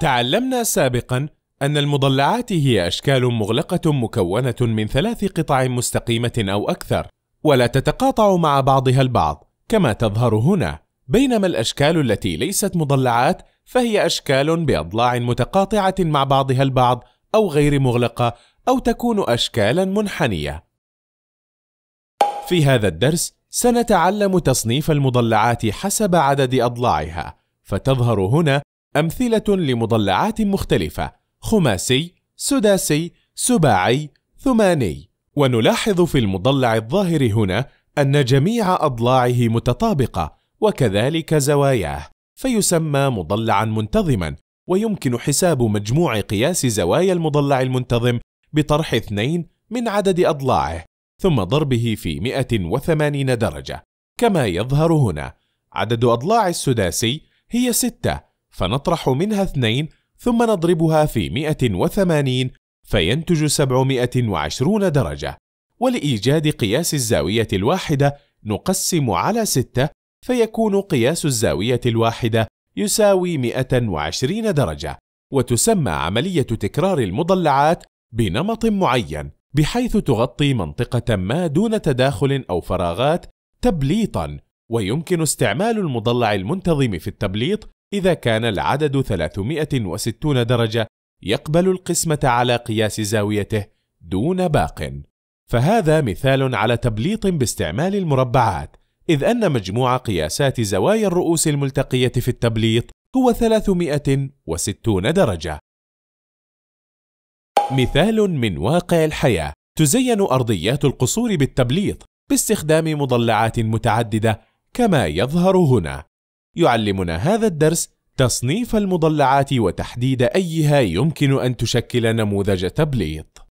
تعلمنا سابقا أن المضلعات هي أشكال مغلقة مكونة من ثلاث قطع مستقيمة أو أكثر، ولا تتقاطع مع بعضها البعض، كما تظهر هنا، بينما الأشكال التي ليست مضلعات فهي أشكال بأضلاع متقاطعة مع بعضها البعض أو غير مغلقة أو تكون أشكالا منحنية. في هذا الدرس سنتعلم تصنيف المضلعات حسب عدد أضلاعها، فتظهر هنا أمثلة لمضلعات مختلفة خماسي، سداسي، سباعي، ثماني ونلاحظ في المضلع الظاهر هنا أن جميع أضلاعه متطابقة وكذلك زواياه فيسمى مضلعا منتظما ويمكن حساب مجموع قياس زوايا المضلع المنتظم بطرح اثنين من عدد أضلاعه ثم ضربه في 180 درجة كما يظهر هنا عدد أضلاع السداسي هي ستة فنطرح منها اثنين ثم نضربها في 180 فينتج 720 درجة ولإيجاد قياس الزاوية الواحدة نقسم على 6 فيكون قياس الزاوية الواحدة يساوي 120 درجة وتسمى عملية تكرار المضلعات بنمط معين بحيث تغطي منطقة ما دون تداخل أو فراغات تبليطًا ويمكن استعمال المضلع المنتظم في التبليط إذا كان العدد 360 درجة يقبل القسمة على قياس زاويته دون باق فهذا مثال على تبليط باستعمال المربعات إذ أن مجموع قياسات زوايا الرؤوس الملتقية في التبليط هو 360 درجة مثال من واقع الحياة تزين أرضيات القصور بالتبليط باستخدام مضلعات متعددة كما يظهر هنا يعلمنا هذا الدرس تصنيف المضلعات وتحديد أيها يمكن أن تشكل نموذج تبليط